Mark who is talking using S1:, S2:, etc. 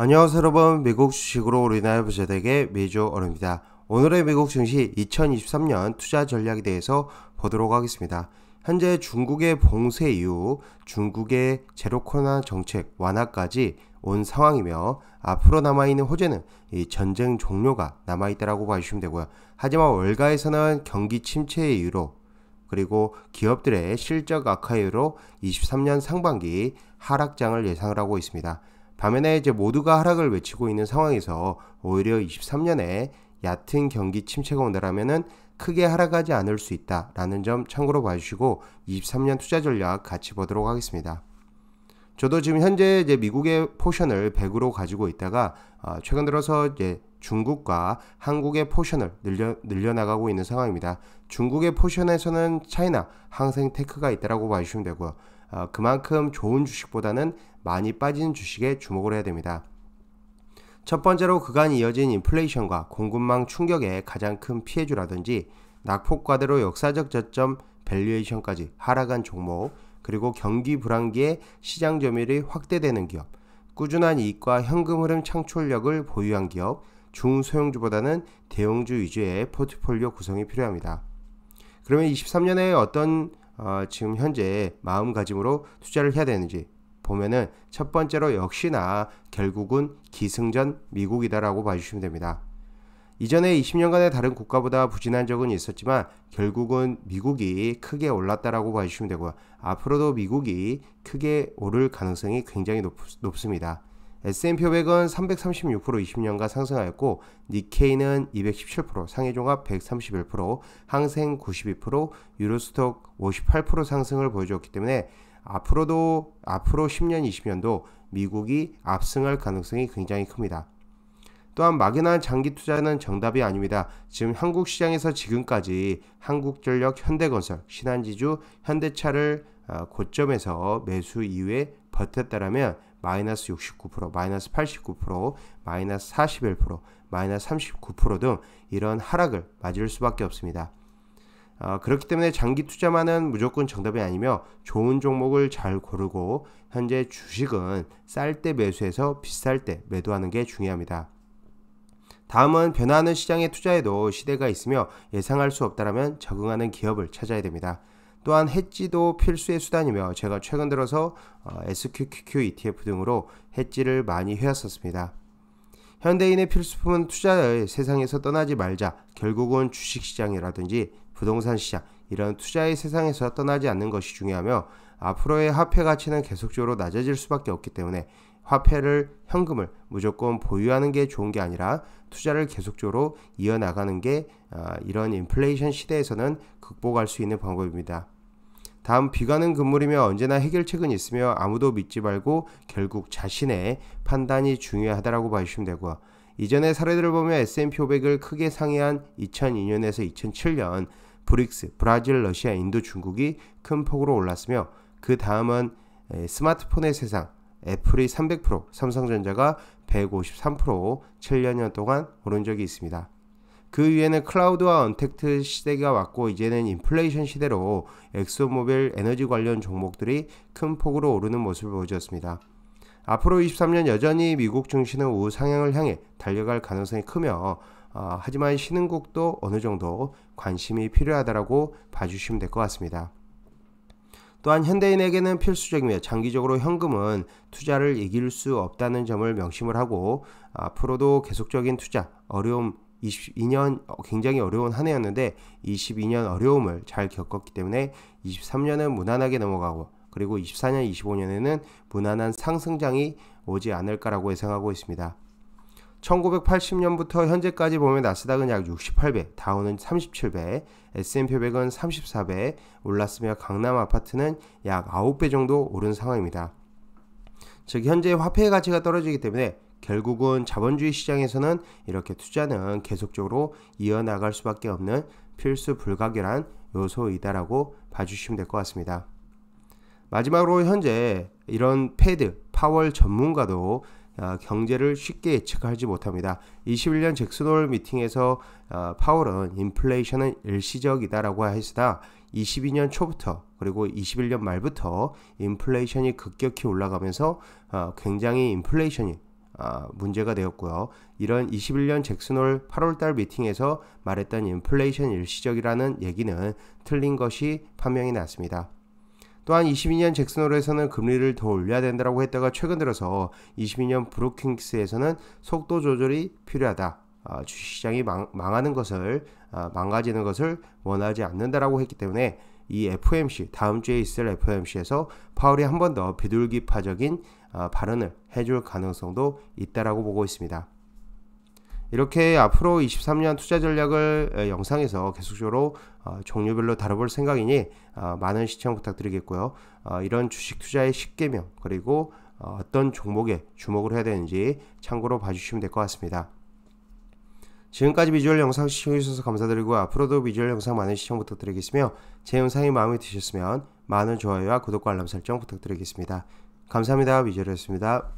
S1: 안녕하세요 여러분 미국 주식으로 우리나라 부자되게 매주 어입니다 오늘의 미국 증시 2023년 투자 전략에 대해서 보도록 하겠습니다. 현재 중국의 봉쇄 이후 중국의 제로 코로나 정책 완화까지 온 상황이며 앞으로 남아있는 호재는 이 전쟁 종료가 남아있다라고 봐주시면 되고요. 하지만 월가에서는 경기 침체의 이유로 그리고 기업들의 실적 악화 이후로 23년 상반기 하락장을 예상을 하고 있습니다. 다음에 이제 모두가 하락을 외치고 있는 상황에서 오히려 23년에 얕은 경기 침체가 온다라면은 크게 하락하지 않을 수 있다라는 점 참고로 봐주시고 23년 투자 전략 같이 보도록 하겠습니다. 저도 지금 현재 이제 미국의 포션을 100으로 가지고 있다가 어, 최근 들어서 이제 중국과 한국의 포션을 늘려 늘려나가고 있는 상황입니다. 중국의 포션에서는 차이나 항생테크가 있다라고 봐주시면 되고요. 어, 그만큼 좋은 주식보다는 많이 빠지는 주식에 주목을 해야 됩니다. 첫 번째로 그간 이어진 인플레이션과 공급망 충격에 가장 큰 피해주라든지 낙폭과대로 역사적 저점 밸류에이션까지 하락한 종목, 그리고 경기 불황기에 시장 점유율이 확대되는 기업, 꾸준한 이익과 현금 흐름 창출력을 보유한 기업, 중소형주보다는 대형주 위주의 포트폴리오 구성이 필요합니다. 그러면 23년에 어떤 어, 지금 현재 마음가짐으로 투자를 해야 되는지 보면은 첫 번째로 역시나 결국은 기승전 미국이다라고 봐주시면 됩니다. 이전에 20년간의 다른 국가보다 부진한 적은 있었지만 결국은 미국이 크게 올랐다라고 봐주시면 되고요. 앞으로도 미국이 크게 오를 가능성이 굉장히 높, 습니다 S&P 500은 336% 20년간 상승하였고 니케이는 217% 상해종합 131% 항생 92% 유로스톡 58% 상승을 보여주었기 때문에 앞으로도 앞으로 10년 20년도 미국이 압승할 가능성이 굉장히 큽니다. 또한 막연한 장기 투자는 정답이 아닙니다. 지금 한국 시장에서 지금까지 한국전력, 현대건설, 신한지주, 현대차를 어, 고점에서 매수 이후에 버텼다라면 마이너스 69%, 마이너스 89%, 마이너스 41%, 마이너스 39%등 이런 하락을 맞을 수밖에 없습니다. 어, 그렇기 때문에 장기 투자만은 무조건 정답이 아니며 좋은 종목을 잘 고르고 현재 주식은 쌀 때 매수해서 비쌀 때 매도하는 게 중요합니다. 다음은 변화하는 시장에 투자해도 시대가 있으며 예상할 수 없다라면 적응하는 기업을 찾아야 됩니다. 또한 해지도 필수의 수단이며 제가 최근 들어서 어, SQQQ ETF 등으로 해지를 많이 해왔었습니다. 현대인의 필수품은 투자의 세상에서 떠나지 말자. 결국은 주식시장이라든지 부동산 시장 이런 투자의 세상에서 떠나지 않는 것이 중요하며 앞으로의 화폐 가치는 계속적으로 낮아질 수밖에 없기 때문에 화폐를 현금을 무조건 보유하는 게 좋은 게 아니라 투자를 계속적으로 이어나가는 게 어, 이런 인플레이션 시대에서는 극복할 수 있는 방법입니다. 다음 비관은 금물이며 언제나 해결책은 있으며 아무도 믿지 말고 결국 자신의 판단이 중요하다라고 봐주시면 되고요. 이전의 사례들을 보면 S&P 500을 크게 상회한 2002년에서 2007년 브릭스, 브라질, 러시아, 인도, 중국이 큰 폭으로 올랐으며 그 다음은 스마트폰의 세상, 애플이 300%, 삼성전자가 153% 7년 여 동안 오른 적이 있습니다. 그 위에는 클라우드와 언택트 시대가 왔고 이제는 인플레이션 시대로 엑소모빌 에너지 관련 종목들이 큰 폭으로 오르는 모습을 보여주었습니다. 앞으로 23년 여전히 미국 증시는 우상향을 향해 달려갈 가능성이 크며 어, 하지만 신흥국도 어느 정도 관심이 필요하다라고 봐주시면 될 것 같습니다. 또한 현대인에게는 필수적이며 장기적으로 현금은 투자를 이길 수 없다는 점을 명심을 하고 앞으로도 계속적인 투자 어려움 22년 어, 굉장히 어려운 한 해였는데 22년 어려움을 잘 겪었기 때문에 23년은 무난하게 넘어가고 그리고 24년, 25년에는 무난한 상승장이 오지 않을까라고 예상하고 있습니다. 1980년부터 현재까지 보면 나스닥은 약 68배, 다우는 37배, S&P 500은 34배 올랐으며 강남 아파트는 약 9배 정도 오른 상황입니다. 즉 현재 화폐의 가치가 떨어지기 때문에 결국은 자본주의 시장에서는 이렇게 투자는 계속적으로 이어나갈 수밖에 없는 필수 불가결한 요소이다라고 봐주시면 될 것 같습니다. 마지막으로 현재 이런 패드, 파월 전문가도 어, 경제를 쉽게 예측하지 못합니다. 21년 잭슨홀 미팅에서 어, 파월은 인플레이션은 일시적이다라고 했으나 22년 초부터 그리고 21년 말부터 인플레이션이 급격히 올라가면서 어, 굉장히 인플레이션이 아, 문제가 되었고요. 이런 21년 잭슨홀 8월달 미팅에서 말했던 인플레이션 일시적이라는 얘기는 틀린 것이 판명이 났습니다. 또한 22년 잭슨홀에서는 금리를 더 올려야 된다고 했다가 최근 들어서 22년 브루킹스에서는 속도 조절이 필요하다. 아, 주시장이 망, 하는 것을 아, 망가지는 것을 원하지 않는다라고 했기 때문에 이 FOMC 다음 주에 있을 FOMC에서 파월이 한 번 더 비둘기파적인 어, 발언을 해줄 가능성도 있다라고 보고 있습니다. 이렇게 앞으로 23년 투자 전략을 영상에서 계속적으로 어, 종류별로 다뤄볼 생각이니 어, 많은 시청 부탁드리겠고요. 이런 주식 투자의 10개명 그리고 어떤 종목에 주목을 해야 되는지 참고로 봐주시면 될 것 같습니다. 지금까지 비주얼 영상 시청해주셔서 감사드리고 앞으로도 비주얼 영상 많은 시청 부탁드리겠으며 제 영상이 마음에 드셨으면 많은 좋아요와 구독과 알람 설정 부탁드리겠습니다. 감사합니다. 위저였습니다.